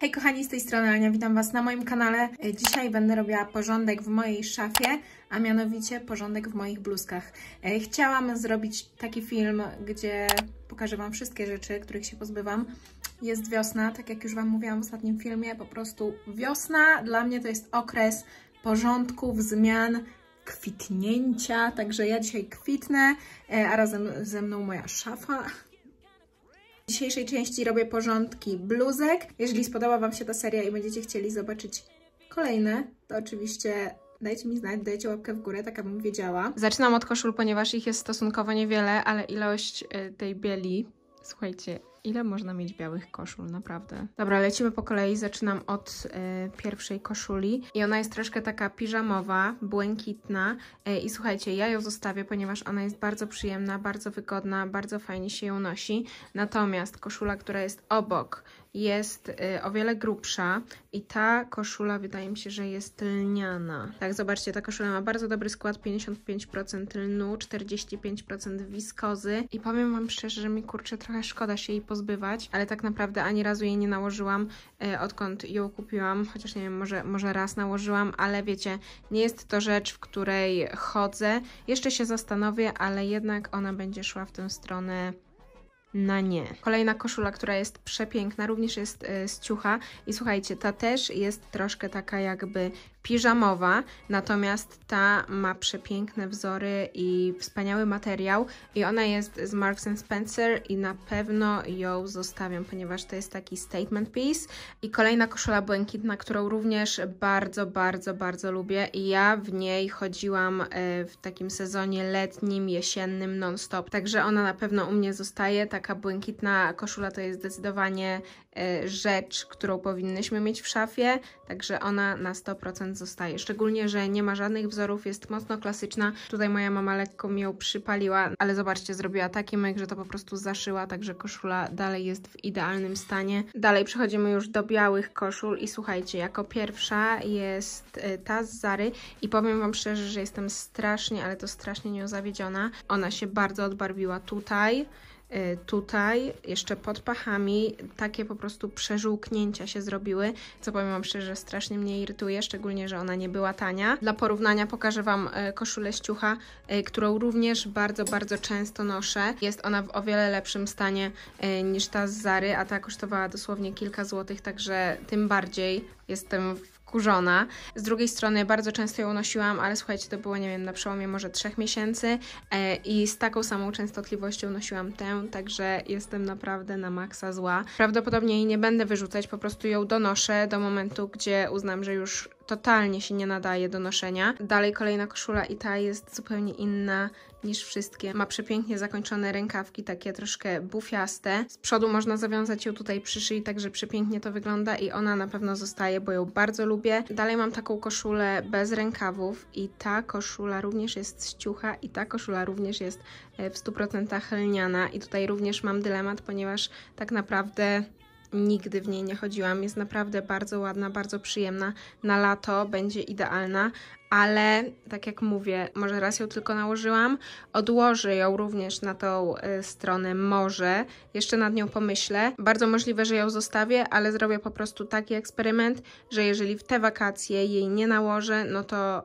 Hej kochani, z tej strony Ania, witam Was na moim kanale. E, dzisiaj będę robiła porządek w mojej szafie, a mianowicie porządek w moich bluzkach. E, chciałam zrobić taki film, gdzie pokażę Wam wszystkie rzeczy, których się pozbywam. Jest wiosna, tak jak już Wam mówiłam w ostatnim filmie, po prostu wiosna dla mnie to jest okres porządków, zmian, kwitnięcia, także ja dzisiaj kwitnę, e, a razem ze mną moja szafa. W dzisiejszej części robię porządki bluzek. Jeżeli spodoba Wam się ta seria i będziecie chcieli zobaczyć kolejne, to oczywiście dajcie mi znać, dajcie łapkę w górę, tak abym wiedziała. Zaczynam od koszul, ponieważ ich jest stosunkowo niewiele, ale ilość e, tej bieli, słuchajcie, ile można mieć białych koszul, naprawdę. Dobra, lecimy po kolei, zaczynam od y, pierwszej koszuli i ona jest troszkę taka piżamowa, błękitna y, i słuchajcie, ja ją zostawię, ponieważ ona jest bardzo przyjemna, bardzo wygodna, bardzo fajnie się ją nosi, natomiast koszula, która jest obok, jest y, o wiele grubsza i ta koszula wydaje mi się, że jest lniana. Tak, zobaczcie, ta koszula ma bardzo dobry skład, 55% lnu, 45% wiskozy i powiem Wam szczerze, że mi kurczę trochę szkoda się jej pozbywać, ale tak naprawdę ani razu jej nie nałożyłam, y, odkąd ją kupiłam, chociaż nie wiem, może, może raz nałożyłam, ale wiecie, nie jest to rzecz, w której chodzę. Jeszcze się zastanowię, ale jednak ona będzie szła w tę stronę na nie. Kolejna koszula, która jest przepiękna, również jest y, z ciucha i słuchajcie, ta też jest troszkę taka jakby piżamowa, natomiast ta ma przepiękne wzory i wspaniały materiał i ona jest z Marks Spencer i na pewno ją zostawiam, ponieważ to jest taki statement piece. I kolejna koszula błękitna, którą również bardzo, bardzo, bardzo lubię i ja w niej chodziłam e, w takim sezonie letnim, jesiennym non-stop, także ona na pewno u mnie zostaje. Taka błękitna koszula to jest zdecydowanie Y, rzecz, którą powinnyśmy mieć w szafie, także ona na 100% zostaje. Szczególnie, że nie ma żadnych wzorów, jest mocno klasyczna. Tutaj moja mama lekko mi ją przypaliła, ale zobaczcie, zrobiła taki myk, że to po prostu zaszyła, także koszula dalej jest w idealnym stanie. Dalej przechodzimy już do białych koszul i słuchajcie, jako pierwsza jest y, ta z Zary i powiem Wam szczerze, że jestem strasznie, ale to strasznie nią zawiedziona. Ona się bardzo odbarwiła tutaj, Y, tutaj jeszcze pod pachami takie po prostu przeżółknięcia się zrobiły, co powiem Wam szczerze, strasznie mnie irytuje, szczególnie, że ona nie była tania. Dla porównania pokażę Wam y, koszulę ściucha, y, którą również bardzo, bardzo często noszę. Jest ona w o wiele lepszym stanie niż ta z Zary, a ta kosztowała dosłownie kilka złotych, także tym bardziej jestem wkurzona. Z drugiej strony bardzo często ją nosiłam, ale słuchajcie, to było, nie wiem, na przełomie może trzech miesięcy e, i z taką samą częstotliwością nosiłam tę, także jestem naprawdę na maksa zła. Prawdopodobnie jej nie będę wyrzucać, po prostu ją donoszę do momentu, gdzie uznam, że już totalnie się nie nadaje do noszenia. Dalej kolejna koszula i ta jest zupełnie inna niż wszystkie. Ma przepięknie zakończone rękawki, takie troszkę bufiaste. Z przodu można zawiązać ją tutaj przy szyi, także przepięknie to wygląda i ona na pewno zostaje, bo ją bardzo lubię. Dalej mam taką koszulę bez rękawów i ta koszula również jest ściucha i ta koszula również jest e, w 100% lniana i tutaj również mam dylemat, ponieważ tak naprawdę Nigdy w niej nie chodziłam. Jest naprawdę bardzo ładna, bardzo przyjemna. Na lato będzie idealna, ale tak jak mówię, może raz ją tylko nałożyłam. Odłożę ją również na tą y, stronę może. Jeszcze nad nią pomyślę. Bardzo możliwe, że ją zostawię, ale zrobię po prostu taki eksperyment, że jeżeli w te wakacje jej nie nałożę, no to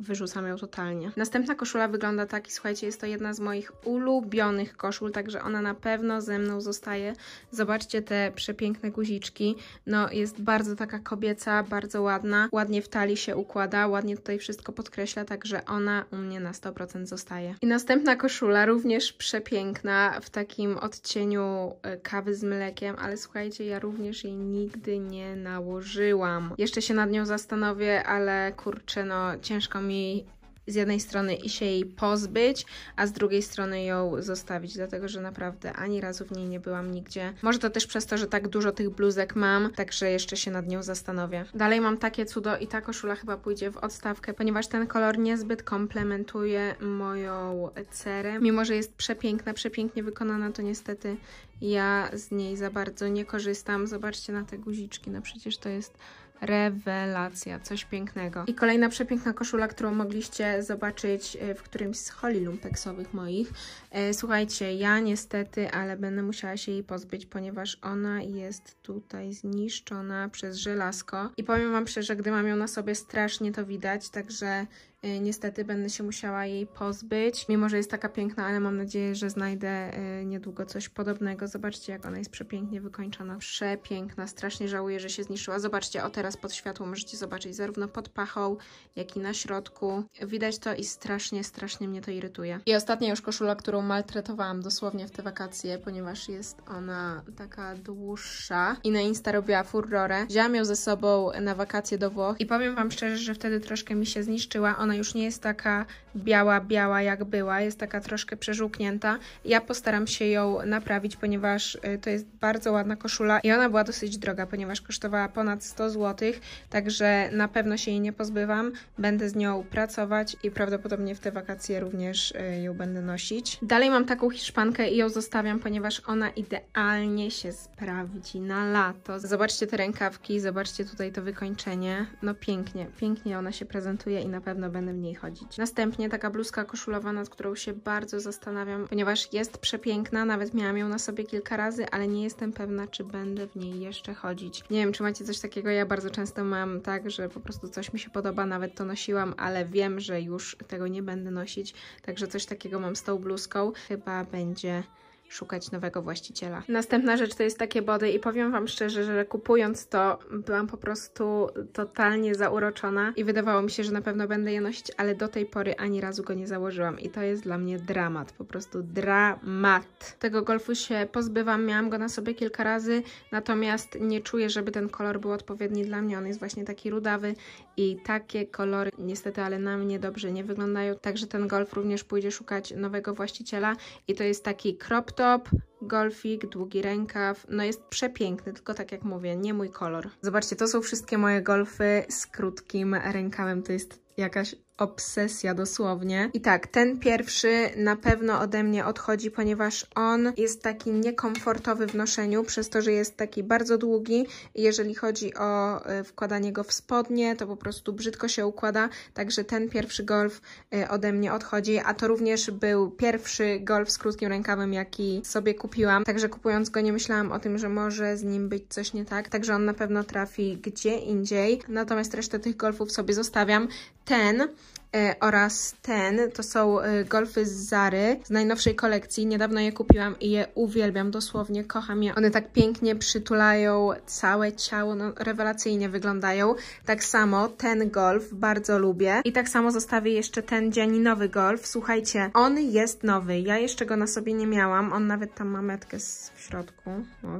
wyrzucam ją totalnie. Następna koszula wygląda tak i słuchajcie, jest to jedna z moich ulubionych koszul, także ona na pewno ze mną zostaje. Zobaczcie te przepiękne guziczki. No jest bardzo taka kobieca, bardzo ładna. Ładnie w talii się układa, ładnie tutaj wszystko podkreśla, także ona u mnie na 100% zostaje. I następna koszula, również przepiękna, w takim odcieniu e, kawy z mlekiem, ale słuchajcie, ja również jej nigdy nie nałożyłam. Jeszcze się nad nią zastanowię, ale kurczę, no ciężko mi z jednej strony i się jej pozbyć, a z drugiej strony ją zostawić, dlatego że naprawdę ani razu w niej nie byłam nigdzie. Może to też przez to, że tak dużo tych bluzek mam, także jeszcze się nad nią zastanowię. Dalej mam takie cudo i ta koszula chyba pójdzie w odstawkę, ponieważ ten kolor niezbyt komplementuje moją cerę. Mimo, że jest przepiękna, przepięknie wykonana, to niestety ja z niej za bardzo nie korzystam. Zobaczcie na te guziczki, no przecież to jest Rewelacja, coś pięknego. I kolejna przepiękna koszula, którą mogliście zobaczyć e, w którymś z holi lumpeksowych moich. E, słuchajcie, ja niestety, ale będę musiała się jej pozbyć, ponieważ ona jest tutaj zniszczona przez żelazko. I powiem Wam szczerze, gdy mam ją na sobie strasznie to widać, także Y, niestety będę się musiała jej pozbyć, mimo że jest taka piękna, ale mam nadzieję, że znajdę y, niedługo coś podobnego. Zobaczcie, jak ona jest przepięknie wykończona. Przepiękna, strasznie żałuję, że się zniszczyła. Zobaczcie, o teraz pod światło możecie zobaczyć zarówno pod pachą, jak i na środku. Widać to i strasznie, strasznie mnie to irytuje. I ostatnia już koszula, którą maltretowałam dosłownie w te wakacje, ponieważ jest ona taka dłuższa i na Insta robiła furorę. Wzięłam ją ze sobą na wakacje do Włoch i powiem Wam szczerze, że wtedy troszkę mi się zniszczyła. Ona ona już nie jest taka biała, biała jak była, jest taka troszkę przeżółknięta. Ja postaram się ją naprawić, ponieważ y, to jest bardzo ładna koszula i ona była dosyć droga, ponieważ kosztowała ponad 100 zł, także na pewno się jej nie pozbywam. Będę z nią pracować i prawdopodobnie w te wakacje również y, ją będę nosić. Dalej mam taką hiszpankę i ją zostawiam, ponieważ ona idealnie się sprawdzi na lato. Zobaczcie te rękawki, zobaczcie tutaj to wykończenie. No pięknie, pięknie ona się prezentuje i na pewno będzie będę w niej chodzić. Następnie taka bluzka koszulowa, nad którą się bardzo zastanawiam, ponieważ jest przepiękna, nawet miałam ją na sobie kilka razy, ale nie jestem pewna, czy będę w niej jeszcze chodzić. Nie wiem, czy macie coś takiego, ja bardzo często mam tak, że po prostu coś mi się podoba, nawet to nosiłam, ale wiem, że już tego nie będę nosić, także coś takiego mam z tą bluzką. Chyba będzie szukać nowego właściciela. Następna rzecz to jest takie body i powiem Wam szczerze, że kupując to byłam po prostu totalnie zauroczona i wydawało mi się, że na pewno będę je nosić, ale do tej pory ani razu go nie założyłam i to jest dla mnie dramat, po prostu dramat. Tego golfu się pozbywam, miałam go na sobie kilka razy, natomiast nie czuję, żeby ten kolor był odpowiedni dla mnie, on jest właśnie taki rudawy i takie kolory niestety, ale na mnie dobrze nie wyglądają, także ten golf również pójdzie szukać nowego właściciela i to jest taki krop top, golfik, długi rękaw, no jest przepiękny, tylko tak jak mówię, nie mój kolor. Zobaczcie, to są wszystkie moje golfy z krótkim rękawem, to jest jakaś obsesja dosłownie. I tak, ten pierwszy na pewno ode mnie odchodzi, ponieważ on jest taki niekomfortowy w noszeniu, przez to, że jest taki bardzo długi. Jeżeli chodzi o e, wkładanie go w spodnie, to po prostu brzydko się układa, także ten pierwszy golf e, ode mnie odchodzi, a to również był pierwszy golf z krótkim rękawem, jaki sobie kupiłam, także kupując go nie myślałam o tym, że może z nim być coś nie tak, także on na pewno trafi gdzie indziej, natomiast resztę tych golfów sobie zostawiam. Ten E, oraz ten, to są e, golfy z Zary, z najnowszej kolekcji, niedawno je kupiłam i je uwielbiam, dosłownie kocham je, one tak pięknie przytulają całe ciało, no, rewelacyjnie wyglądają, tak samo ten golf bardzo lubię i tak samo zostawię jeszcze ten dzianinowy golf, słuchajcie, on jest nowy, ja jeszcze go na sobie nie miałam, on nawet tam ma metkę w środku,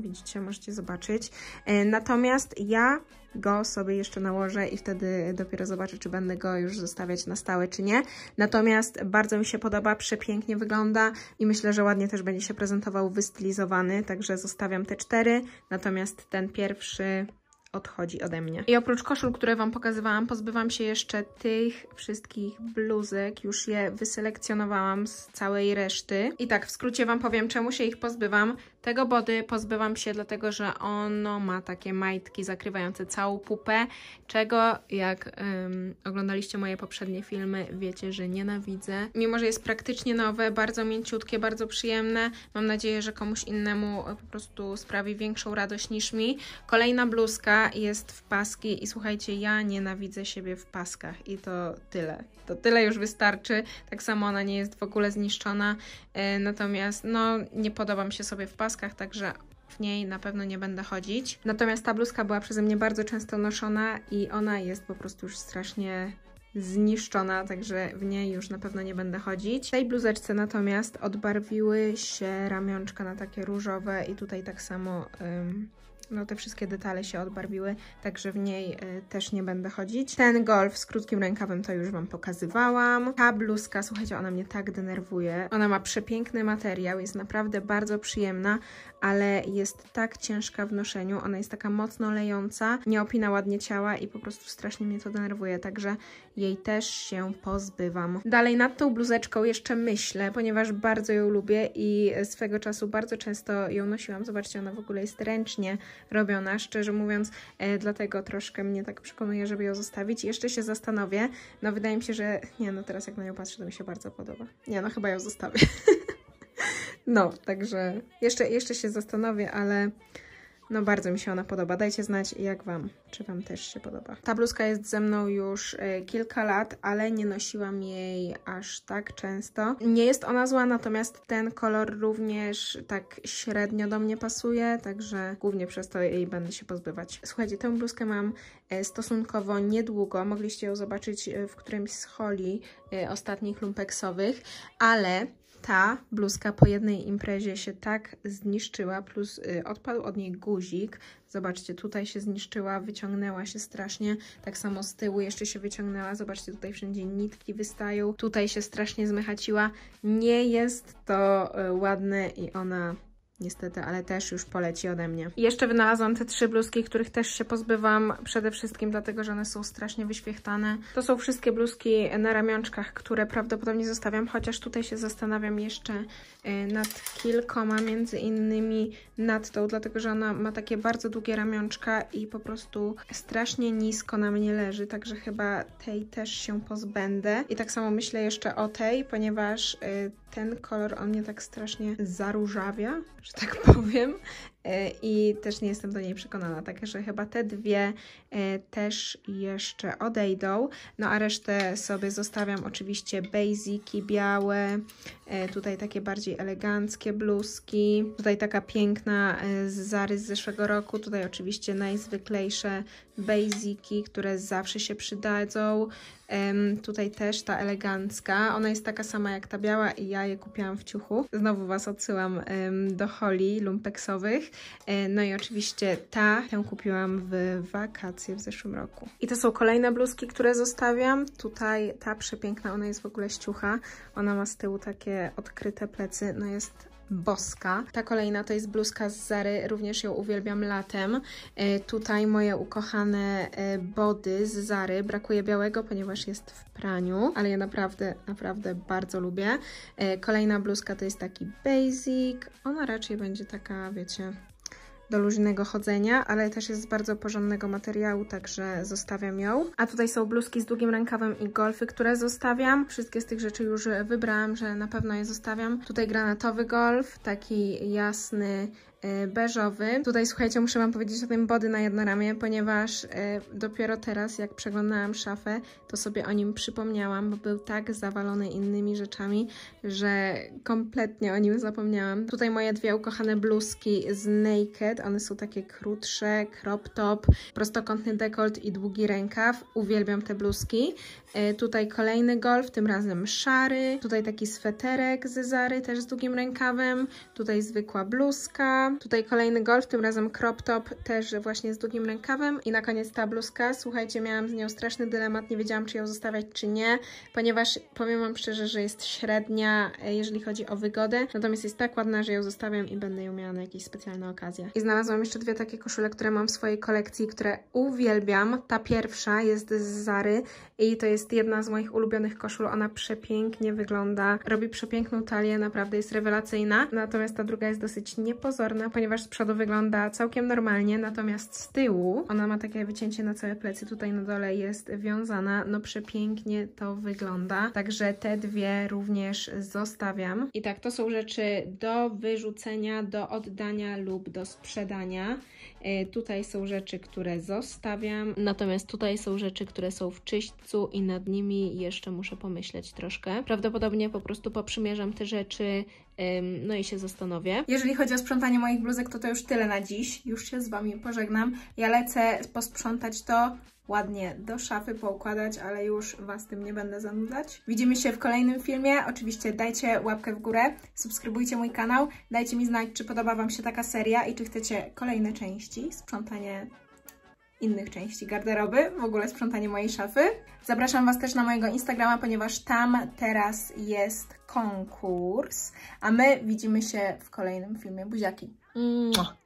widzicie, możecie zobaczyć, e, natomiast ja go sobie jeszcze nałożę i wtedy dopiero zobaczę, czy będę go już zostawiać na stałe, czy nie. Natomiast bardzo mi się podoba, przepięknie wygląda i myślę, że ładnie też będzie się prezentował wystylizowany, także zostawiam te cztery, natomiast ten pierwszy odchodzi ode mnie. I oprócz koszul, które Wam pokazywałam, pozbywam się jeszcze tych wszystkich bluzek. Już je wyselekcjonowałam z całej reszty. I tak, w skrócie Wam powiem, czemu się ich pozbywam. Tego body pozbywam się dlatego, że ono ma takie majtki zakrywające całą pupę, czego jak ym, oglądaliście moje poprzednie filmy, wiecie, że nienawidzę. Mimo, że jest praktycznie nowe, bardzo mięciutkie, bardzo przyjemne, mam nadzieję, że komuś innemu po prostu sprawi większą radość niż mi. Kolejna bluzka jest w paski i słuchajcie, ja nienawidzę siebie w paskach i to tyle. To tyle już wystarczy. Tak samo ona nie jest w ogóle zniszczona, yy, natomiast no nie podobam się sobie w paskach, także w niej na pewno nie będę chodzić. Natomiast ta bluzka była przeze mnie bardzo często noszona i ona jest po prostu już strasznie zniszczona, także w niej już na pewno nie będę chodzić. W tej bluzeczce natomiast odbarwiły się ramionczka na takie różowe i tutaj tak samo... Ym, no te wszystkie detale się odbarwiły, także w niej y, też nie będę chodzić. Ten golf z krótkim rękawem to już Wam pokazywałam. Ta bluzka, słuchajcie, ona mnie tak denerwuje. Ona ma przepiękny materiał, jest naprawdę bardzo przyjemna, ale jest tak ciężka w noszeniu. Ona jest taka mocno lejąca, nie opina ładnie ciała i po prostu strasznie mnie to denerwuje, także jej też się pozbywam. Dalej nad tą bluzeczką jeszcze myślę, ponieważ bardzo ją lubię i swego czasu bardzo często ją nosiłam. Zobaczcie, ona w ogóle jest ręcznie robiona, szczerze mówiąc, e, dlatego troszkę mnie tak przekonuje, żeby ją zostawić. Jeszcze się zastanowię, no wydaje mi się, że nie no teraz jak na nią patrzę, to mi się bardzo podoba. Nie no, chyba ją zostawię. no, także jeszcze, jeszcze się zastanowię, ale... No bardzo mi się ona podoba. Dajcie znać jak Wam, czy Wam też się podoba. Ta bluzka jest ze mną już e, kilka lat, ale nie nosiłam jej aż tak często. Nie jest ona zła, natomiast ten kolor również tak średnio do mnie pasuje, także głównie przez to jej będę się pozbywać. Słuchajcie, tę bluzkę mam e, stosunkowo niedługo. Mogliście ją zobaczyć e, w którymś z holi ostatnich lumpeksowych, ale ta bluzka po jednej imprezie się tak zniszczyła, plus odpadł od niej guzik, guzik. Zobaczcie, tutaj się zniszczyła, wyciągnęła się strasznie. Tak samo z tyłu jeszcze się wyciągnęła. Zobaczcie, tutaj wszędzie nitki wystają. Tutaj się strasznie zmychaciła. Nie jest to e, ładne i ona niestety, ale też już poleci ode mnie. Jeszcze wynalazłam te trzy bluzki, których też się pozbywam, przede wszystkim dlatego, że one są strasznie wyświechtane. To są wszystkie bluzki na ramionczkach, które prawdopodobnie zostawiam, chociaż tutaj się zastanawiam jeszcze y, nad kilkoma, między innymi nad tą, dlatego, że ona ma takie bardzo długie ramionczka i po prostu strasznie nisko na mnie leży, także chyba tej też się pozbędę. I tak samo myślę jeszcze o tej, ponieważ y, ten kolor on mnie tak strasznie zaróżawia, że tak powiem. E, i też nie jestem do niej przekonana. Także chyba te dwie e, też jeszcze odejdą. No a resztę sobie zostawiam oczywiście basiki białe, e, tutaj takie bardziej eleganckie bluzki, tutaj taka piękna zarys zeszłego roku, tutaj oczywiście najzwyklejsze basiki, które zawsze się przydadzą. Tutaj też ta elegancka, ona jest taka sama jak ta biała i ja je kupiłam w ciuchu. Znowu Was odsyłam do holi lumpeksowych. E, no i oczywiście ta, tę kupiłam w wakacje w zeszłym roku. I to są kolejne bluzki, które zostawiam. Tutaj ta przepiękna, ona jest w ogóle ściucha. Ona ma z tyłu takie odkryte plecy. No jest boska. Ta kolejna to jest bluzka z Zary, również ją uwielbiam latem. E, tutaj moje ukochane e, body z Zary. Brakuje białego, ponieważ jest w praniu, ale ja naprawdę, naprawdę bardzo lubię. E, kolejna bluzka to jest taki basic. Ona raczej będzie taka, wiecie, do luźnego chodzenia, ale też jest z bardzo porządnego materiału, także zostawiam ją. A tutaj są bluzki z długim rękawem i golfy, które zostawiam. Wszystkie z tych rzeczy już wybrałam, że na pewno je zostawiam. Tutaj granatowy golf, taki jasny, Y, beżowy. Tutaj słuchajcie, muszę Wam powiedzieć o tym body na ramię, ponieważ y, dopiero teraz, jak przeglądałam szafę, to sobie o nim przypomniałam, bo był tak zawalony innymi rzeczami, że kompletnie o nim zapomniałam. Tutaj moje dwie ukochane bluzki z Naked, one są takie krótsze, crop top, prostokątny dekolt i długi rękaw. Uwielbiam te bluzki. Y, tutaj kolejny golf, tym razem szary. Tutaj taki sweterek ze Zary, też z długim rękawem. Tutaj zwykła bluzka. Tutaj kolejny golf, tym razem crop top, też właśnie z długim rękawem. I na koniec ta bluzka. Słuchajcie, miałam z nią straszny dylemat, nie wiedziałam czy ją zostawiać czy nie, ponieważ powiem Wam szczerze, że jest średnia, e, jeżeli chodzi o wygodę. Natomiast jest tak ładna, że ją zostawiam i będę ją miała na jakieś specjalne okazje. I znalazłam jeszcze dwie takie koszule, które mam w swojej kolekcji, które uwielbiam. Ta pierwsza jest z Zary i to jest jedna z moich ulubionych koszul. Ona przepięknie wygląda, robi przepiękną talię, naprawdę jest rewelacyjna. Natomiast ta druga jest dosyć niepozorna ponieważ z przodu wygląda całkiem normalnie, natomiast z tyłu ona ma takie wycięcie na całe plecy, tutaj na dole jest wiązana, no przepięknie to wygląda, także te dwie również zostawiam. I tak, to są rzeczy do wyrzucenia, do oddania lub do sprzedania. E, tutaj są rzeczy, które zostawiam, natomiast tutaj są rzeczy, które są w czyśćcu i nad nimi jeszcze muszę pomyśleć troszkę. Prawdopodobnie po prostu poprzymierzam te rzeczy, no i się zastanowię. Jeżeli chodzi o sprzątanie moich bluzek, to to już tyle na dziś. Już się z Wami pożegnam. Ja lecę posprzątać to, ładnie do szafy poukładać, ale już Was tym nie będę zanudzać. Widzimy się w kolejnym filmie. Oczywiście dajcie łapkę w górę, subskrybujcie mój kanał, dajcie mi znać, czy podoba Wam się taka seria i czy chcecie kolejne części, sprzątanie innych części garderoby, w ogóle sprzątanie mojej szafy. Zapraszam Was też na mojego Instagrama, ponieważ tam teraz jest konkurs, a my widzimy się w kolejnym filmie. Buziaki! Mua.